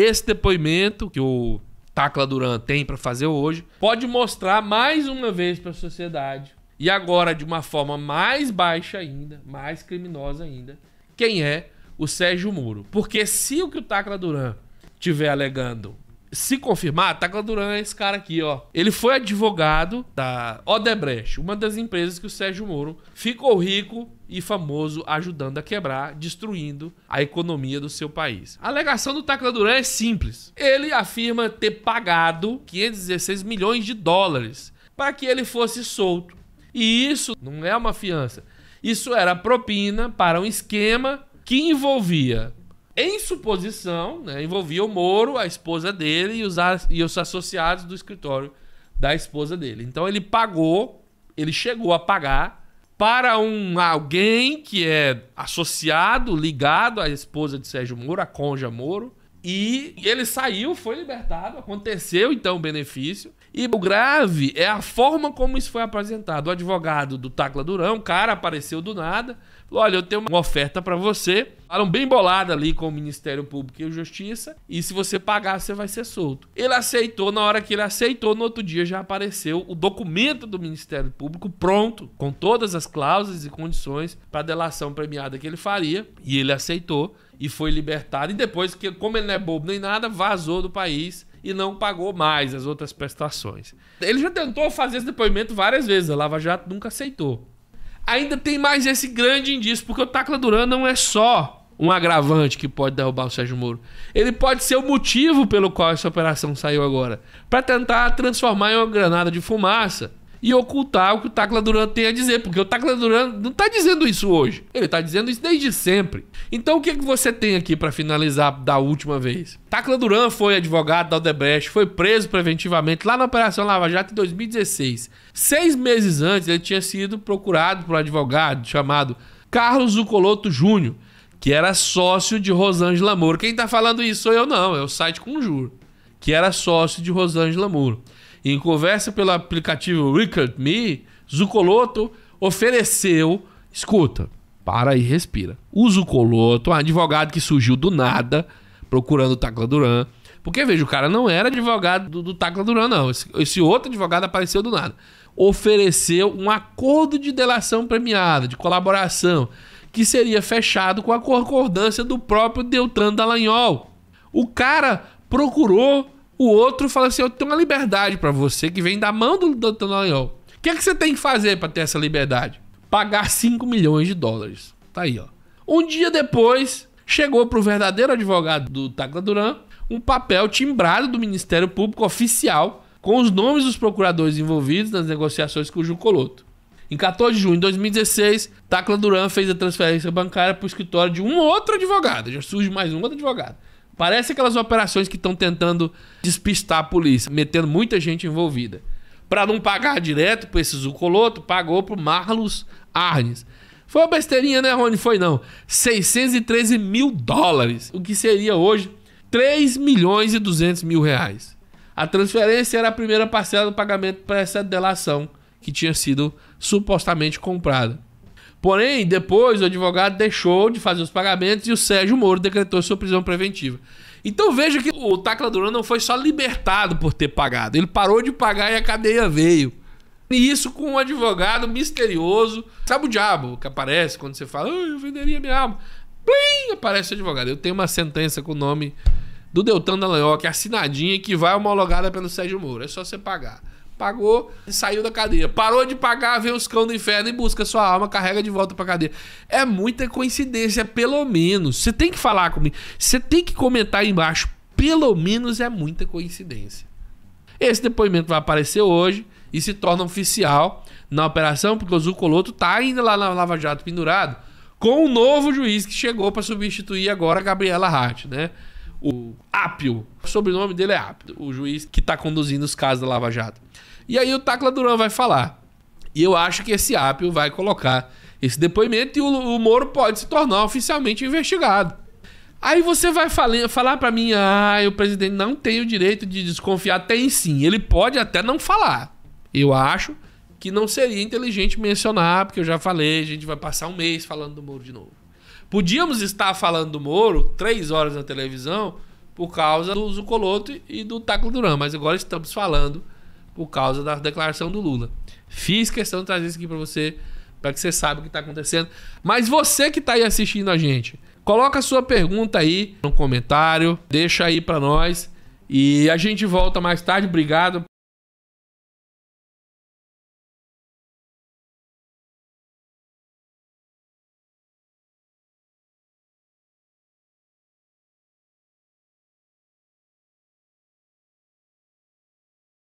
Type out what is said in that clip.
Esse depoimento que o Tacla Duran tem para fazer hoje pode mostrar mais uma vez para a sociedade, e agora de uma forma mais baixa ainda, mais criminosa ainda, quem é o Sérgio Moro. Porque se o que o Tacla Duran tiver alegando se confirmar, tá Duran é esse cara aqui, ó. Ele foi advogado da Odebrecht, uma das empresas que o Sérgio Moro ficou rico e famoso ajudando a quebrar, destruindo a economia do seu país. A alegação do Tacla Duran é simples. Ele afirma ter pagado 516 milhões de dólares para que ele fosse solto. E isso não é uma fiança. Isso era propina para um esquema que envolvia em suposição, né, envolvia o Moro, a esposa dele e os, e os associados do escritório da esposa dele. Então ele pagou, ele chegou a pagar para um alguém que é associado, ligado à esposa de Sérgio Moro, a Conja Moro, e ele saiu, foi libertado, aconteceu então o benefício. E o grave é a forma como isso foi apresentado. O advogado do Tacla Durão, o cara apareceu do nada, Olha, eu tenho uma oferta para você. Falaram bem bolada ali com o Ministério Público e Justiça. E se você pagar, você vai ser solto. Ele aceitou. Na hora que ele aceitou, no outro dia já apareceu o documento do Ministério Público pronto, com todas as cláusulas e condições para a delação premiada que ele faria. E ele aceitou e foi libertado. E depois, que como ele não é bobo nem nada, vazou do país e não pagou mais as outras prestações. Ele já tentou fazer esse depoimento várias vezes, a Lava Jato nunca aceitou ainda tem mais esse grande indício, porque o Tacla Duran não é só um agravante que pode derrubar o Sérgio Moro. Ele pode ser o motivo pelo qual essa operação saiu agora, para tentar transformar em uma granada de fumaça e ocultar o que o Tacla Duran tem a dizer, porque o Tacla Duran não está dizendo isso hoje, ele está dizendo isso desde sempre. Então o que, é que você tem aqui para finalizar da última vez? Tacla Duran foi advogado da Odebrecht, foi preso preventivamente lá na Operação Lava Jato em 2016. Seis meses antes ele tinha sido procurado por um advogado chamado Carlos Zucoloto Júnior, que era sócio de Rosângela Moro. Quem está falando isso sou eu não, é o site Conjuro, que era sócio de Rosângela Moro em conversa pelo aplicativo Record Me, Zucoloto ofereceu, escuta, para e respira. O Zucoloto, um advogado que surgiu do nada, procurando o Tacla Duran, porque veja, o cara não era advogado do, do Tacla Duran, não. Esse, esse outro advogado apareceu do nada. Ofereceu um acordo de delação premiada, de colaboração, que seria fechado com a concordância do próprio Deltan Dallagnol. O cara procurou o outro fala assim: eu tenho uma liberdade para você que vem da mão do Dantanayon. O que, é que você tem que fazer para ter essa liberdade? Pagar 5 milhões de dólares. Tá aí, ó. Um dia depois, chegou pro verdadeiro advogado do Tacla Duran um papel timbrado do Ministério Público oficial com os nomes dos procuradores envolvidos nas negociações com o Jucoloto. Em 14 de junho de 2016, Tacla Duran fez a transferência bancária para o escritório de um outro advogado. Já surge mais um outro advogado. Parece aquelas operações que estão tentando despistar a polícia, metendo muita gente envolvida. Para não pagar direto para esses Zucoloto, pagou para o Marlos Arnes. Foi uma besteirinha, né, Rony? Foi não. 613 mil dólares, o que seria hoje 3 milhões e 200 mil reais. A transferência era a primeira parcela do pagamento para essa delação que tinha sido supostamente comprada. Porém, depois o advogado deixou de fazer os pagamentos e o Sérgio Moro decretou sua prisão preventiva. Então veja que o Tacla Duran não foi só libertado por ter pagado, ele parou de pagar e a cadeia veio. E isso com um advogado misterioso. Sabe o diabo que aparece quando você fala, oh, eu venderia minha alma. Plim! Aparece o advogado. Eu tenho uma sentença com o nome do Deltan Dallagnol, que é assinadinha, que vai homologada pelo Sérgio Moro. É só você pagar pagou e saiu da cadeia. Parou de pagar, vê os cão do inferno e busca sua alma, carrega de volta pra cadeia. É muita coincidência, pelo menos. Você tem que falar comigo, você tem que comentar aí embaixo. Pelo menos é muita coincidência. Esse depoimento vai aparecer hoje e se torna oficial na operação, porque o Zucoloto tá ainda lá na Lava Jato pendurado com o um novo juiz que chegou para substituir agora a Gabriela Hart, né? O Apio, o sobrenome dele é Apto, o juiz que está conduzindo os casos da Lava Jato. E aí o Tacla Duran vai falar. E eu acho que esse Ápio vai colocar esse depoimento e o, o Moro pode se tornar oficialmente investigado. Aí você vai falar, falar para mim, ah, o presidente não tem o direito de desconfiar. Tem sim, ele pode até não falar. Eu acho que não seria inteligente mencionar, porque eu já falei, a gente vai passar um mês falando do Moro de novo. Podíamos estar falando do Moro três horas na televisão por causa do Zucoloto e do Taco Duran, mas agora estamos falando por causa da declaração do Lula. Fiz questão de trazer isso aqui para você, para que você saiba o que está acontecendo. Mas você que está aí assistindo a gente, coloca a sua pergunta aí no comentário, deixa aí para nós e a gente volta mais tarde. Obrigado